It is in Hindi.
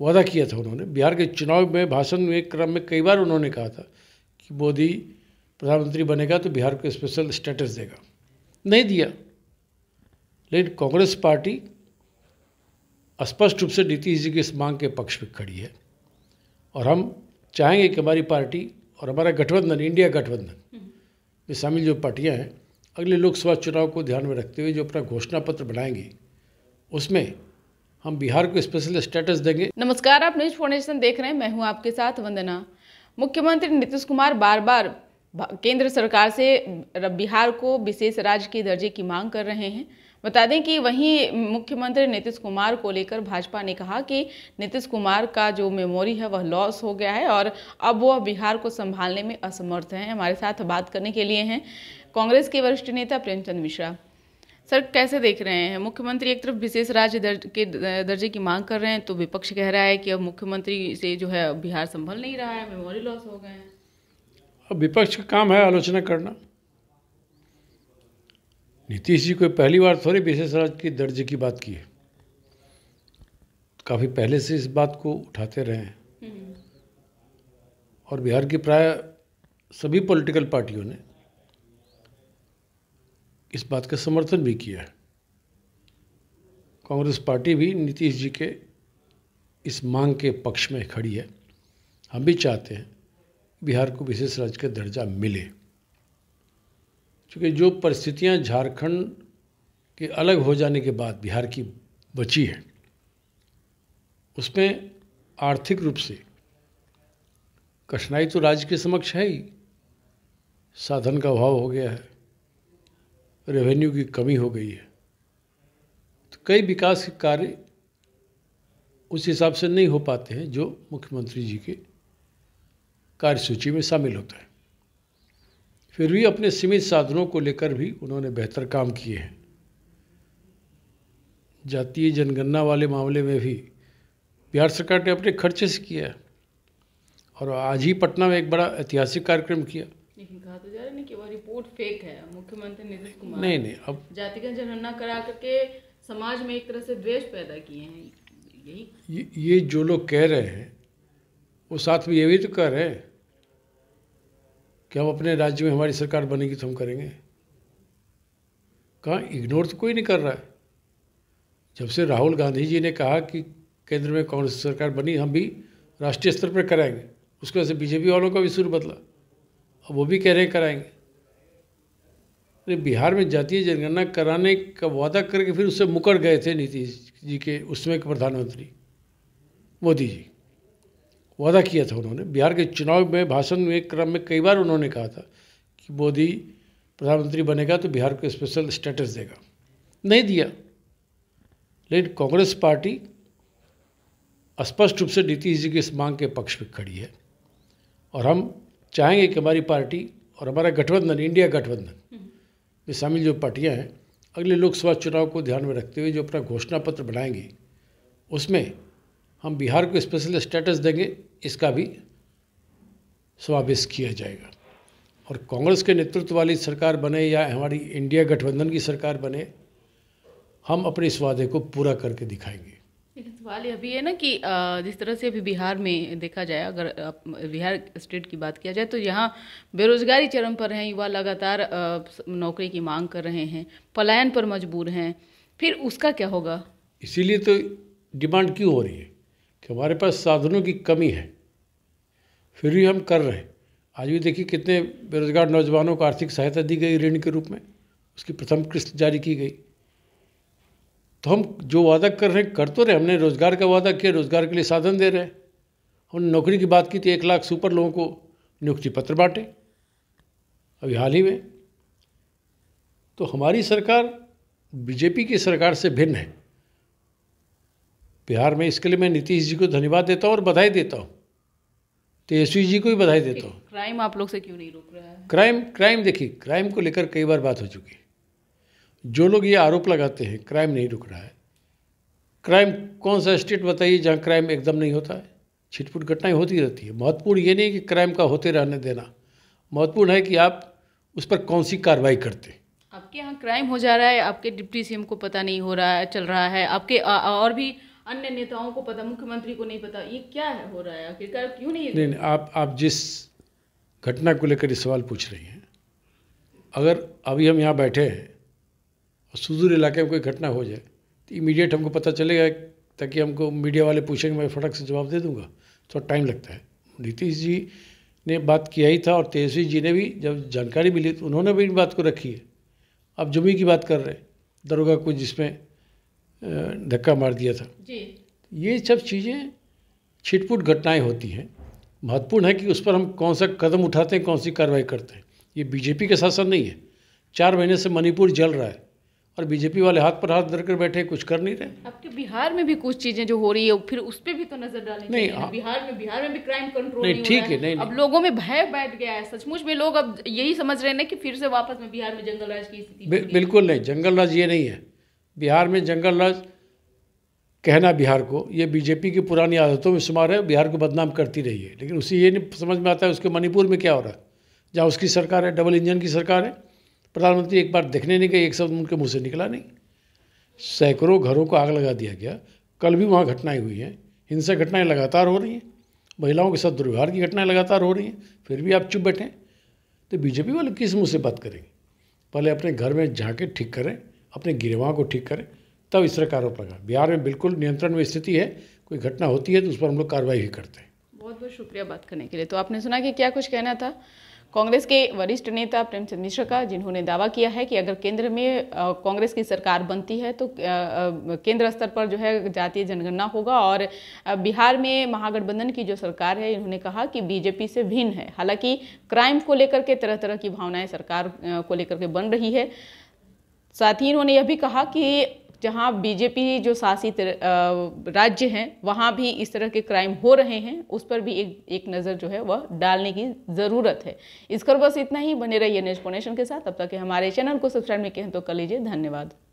वादा किया था उन्होंने बिहार के चुनाव में भाषण में क्रम में कई बार उन्होंने कहा था कि मोदी प्रधानमंत्री बनेगा तो बिहार को स्पेशल स्टेटस देगा नहीं दिया लेकिन कांग्रेस पार्टी स्पष्ट रूप से नीतीश जी की इस मांग के पक्ष में खड़ी है और हम चाहेंगे कि हमारी पार्टी और हमारा गठबंधन इंडिया गठबंधन में शामिल जो पार्टियाँ हैं अगले लोकसभा चुनाव को ध्यान में रखते हुए जो अपना घोषणा पत्र बनाएंगी उसमें हम बिहार को स्पेशल स्टेटस देंगे नमस्कार आप न्यूज फाउंडेशन देख रहे हैं मैं हूं आपके साथ वंदना मुख्यमंत्री नीतीश कुमार बार बार केंद्र सरकार से बिहार को विशेष राज्य के दर्जे की मांग कर रहे हैं बता दें कि वहीं मुख्यमंत्री नीतीश कुमार को लेकर भाजपा ने कहा कि नीतीश कुमार का जो मेमोरी है वह लॉस हो गया है और अब वह बिहार को संभालने में असमर्थ हैं हमारे साथ बात करने के लिए हैं कांग्रेस के वरिष्ठ नेता प्रेमचंद मिश्रा सर कैसे देख रहे हैं मुख्यमंत्री एक तरफ विशेष राज्य दर्ज के दर्जे की मांग कर रहे हैं तो विपक्ष कह रहा है कि अब मुख्यमंत्री से जो है बिहार संभल नहीं रहा है मेमोरी लॉस हो गए हैं अब विपक्ष का काम है आलोचना करना नीतीश जी को पहली बार थोड़ी विशेष राज्य के दर्जे की बात की है काफ़ी पहले से इस बात को उठाते रहे हैं हम्म। और बिहार की प्राय सभी पॉलिटिकल पार्टियों ने इस बात का समर्थन भी किया है कांग्रेस पार्टी भी नीतीश जी के इस मांग के पक्ष में खड़ी है हम भी चाहते हैं बिहार को विशेष राज्य का दर्जा मिले क्योंकि जो परिस्थितियां झारखंड के अलग हो जाने के बाद बिहार की बची है उसमें आर्थिक रूप से कठिनाई तो राज्य के समक्ष है ही साधन का अभाव हो गया है रेवेन्यू की कमी हो गई है तो कई विकास के कार्य उस हिसाब से नहीं हो पाते हैं जो मुख्यमंत्री जी के कार्यसूची में शामिल होता है फिर भी अपने सीमित साधनों को लेकर भी उन्होंने बेहतर काम किए हैं जातीय जनगणना वाले मामले में भी बिहार सरकार ने अपने खर्चे से किया है और आज ही पटना में एक बड़ा ऐतिहासिक कार्यक्रम किया लेकिन कहा तो जा रहा है कि रिपोर्ट फेक है मुख्यमंत्री नीतीश कुमार नहीं नहीं अब जातिगत जनगणना करा करके समाज में एक तरह से द्वेष पैदा किए हैं यही ये, ये जो लोग कह रहे हैं वो साथ में ये भी तो कह रहे हैं कि हम अपने राज्य में हमारी सरकार बनेगी तो हम करेंगे कहाँ इग्नोर तो कोई नहीं कर रहा है जब से राहुल गांधी जी ने कहा कि केंद्र में कांग्रेस सरकार बनी हम भी राष्ट्रीय स्तर पर कराएंगे उसकी वजह से बीजेपी वालों का भी सुर बदला वो भी कह रहे कराएंगे अरे बिहार में जातीय जनगणना कराने का वादा करके फिर उससे मुकर गए थे नीतीश जी के उसमें के प्रधानमंत्री मोदी जी वादा किया था उन्होंने बिहार के चुनाव में भाषण में क्रम में कई बार उन्होंने कहा था कि मोदी प्रधानमंत्री बनेगा तो बिहार को स्पेशल स्टेटस देगा नहीं दिया लेकिन कांग्रेस पार्टी स्पष्ट रूप से नीतीश जी की इस मांग के पक्ष में खड़ी है और हम चाहेंगे कि हमारी पार्टी और हमारा गठबंधन इंडिया गठबंधन में हम्म। शामिल जो पार्टियाँ हैं अगले लोकसभा चुनाव को ध्यान में रखते हुए जो अपना घोषणा पत्र बनाएंगे उसमें हम बिहार को स्पेशल स्टेटस देंगे इसका भी समावेश किया जाएगा और कांग्रेस के नेतृत्व वाली सरकार बने या हमारी इंडिया गठबंधन की सरकार बने हम अपने इस वादे को पूरा करके दिखाएंगे सवाल अभी है ना कि जिस तरह से अभी बिहार में देखा जाए अगर बिहार स्टेट की बात किया जाए तो यहाँ बेरोजगारी चरम पर हैं युवा लगातार नौकरी की मांग कर रहे हैं पलायन पर मजबूर हैं फिर उसका क्या होगा इसीलिए तो डिमांड क्यों हो रही है कि हमारे पास साधनों की कमी है फिर भी हम कर रहे हैं आज भी देखिए कितने बेरोजगार नौजवानों को आर्थिक सहायता दी गई ऋण के रूप में उसकी प्रथम किस्त जारी की गई तो हम जो वादा कर रहे हैं कर तो रहे हमने रोज़गार का वादा किया रोज़गार के लिए साधन दे रहे हैं हमने नौकरी की बात की तो एक लाख सुपर लोगों को नियुक्ति पत्र बांटे अभी हाल ही में तो हमारी सरकार बीजेपी की सरकार से भिन्न है बिहार में इसके लिए मैं नीतीश जी को धन्यवाद देता हूँ और बधाई देता हूँ तेजस्वी जी को भी बधाई देता हूँ क्राइम आप लोग से क्यों नहीं रोक रहा है क्राइम क्राइम देखिए क्राइम को लेकर कई बार बात हो चुकी है जो लोग ये आरोप लगाते हैं क्राइम नहीं रुक रहा है क्राइम कौन सा स्टेट बताइए जहाँ क्राइम एकदम नहीं होता है छिटपुट घटनाएं होती रहती है महत्वपूर्ण ये नहीं कि क्राइम का होते रहने देना महत्वपूर्ण है कि आप उस पर कौन सी कार्रवाई करते हैं आपके यहाँ क्राइम हो जा रहा है आपके डिप्टी सीएम को पता नहीं हो रहा है चल रहा है आपके आ, और भी अन्य नेताओं को पता मुख्यमंत्री को नहीं पता ये क्या है हो रहा है आखिरकार क्यों नहीं नहीं, नहीं आप आप जिस घटना को लेकर ये सवाल पूछ रही हैं अगर अभी हम यहाँ बैठे हैं और सुदूर इलाके में कोई घटना हो जाए तो इमीडिएट हमको पता चलेगा ताकि हमको मीडिया वाले पूछेंगे मैं फटक से जवाब दे दूंगा थोड़ा तो टाइम लगता है नीतीश जी ने बात किया ही था और तेजस्वी जी ने भी जब जानकारी मिली तो उन्होंने भी इन बात को रखी है अब जुम्मी की बात कर रहे हैं दरोगा को जिसमें धक्का मार दिया था जी। ये सब चीज़ें छिटपुट घटनाएं होती हैं महत्वपूर्ण है कि उस पर हम कौन सा कदम उठाते हैं कौन सी कार्रवाई करते हैं ये बीजेपी के शासन नहीं है चार महीने से मणिपुर जल रहा है और बीजेपी वाले हाथ पर हाथ धरकर बैठे कुछ कर नहीं रहे आपके बिहार में भी कुछ चीजें जो हो रही है फिर उस पर भी तो नजर डालनी नहीं हाँ। बिहार में बिहार में भी क्राइम कंट्रोल नहीं ठीक है नहीं अब नहीं। लोगों में भय बैठ गया है सचमुच में लोग अब यही समझ रहे हैं कि फिर से वापस में बिहार में जंगल राज की स्थिति बिल्कुल नहीं जंगल राज ये नहीं है बिहार में जंगल राज कहना बिहार को ये बीजेपी की पुरानी आदतों में शुमार है बिहार को बदनाम करती रही है लेकिन उसे ये नहीं समझ में आता है उसके मणिपुर में क्या हो रहा है जहाँ उसकी सरकार है डबल इंजन की सरकार है प्रधानमंत्री एक बार देखने नहीं गए एक शब्द उनके मुंह से निकला नहीं सैकड़ों घरों को आग लगा दिया गया कल भी वहाँ घटनाएं हुई हैं हिंसक घटनाएं लगातार हो रही हैं महिलाओं के साथ दुर्व्यवहार की घटनाएं लगातार हो रही हैं फिर भी आप चुप बैठें तो बीजेपी वाले किस मुँह से बात करेंगे पहले अपने घर में झाँके ठीक करें अपने गिरवाओं को ठीक करें तब इस तरह का आरोप लगा बिहार में बिल्कुल नियंत्रण में स्थिति है कोई घटना होती है तो उस पर हम लोग कार्रवाई ही करते हैं बहुत बहुत शुक्रिया बात करने के लिए तो आपने सुना कि क्या कुछ कहना था कांग्रेस के वरिष्ठ नेता प्रेमचंद मिश्र का जिन्होंने दावा किया है कि अगर केंद्र में कांग्रेस की सरकार बनती है तो केंद्र स्तर पर जो है जातीय जनगणना होगा और बिहार में महागठबंधन की जो सरकार है इन्होंने कहा कि बीजेपी से भिन्न है हालांकि क्राइम को लेकर के तरह तरह की भावनाएं सरकार को लेकर के बन रही है साथ ही इन्होंने यह भी कहा कि जहाँ बीजेपी जो शासित राज्य हैं वहाँ भी इस तरह के क्राइम हो रहे हैं उस पर भी एक एक नज़र जो है वह डालने की ज़रूरत है खबर बस इतना ही बने रहिए नेक्स्ट के साथ तब तक हमारे चैनल को सब्सक्राइब नहीं किया तो कर लीजिए धन्यवाद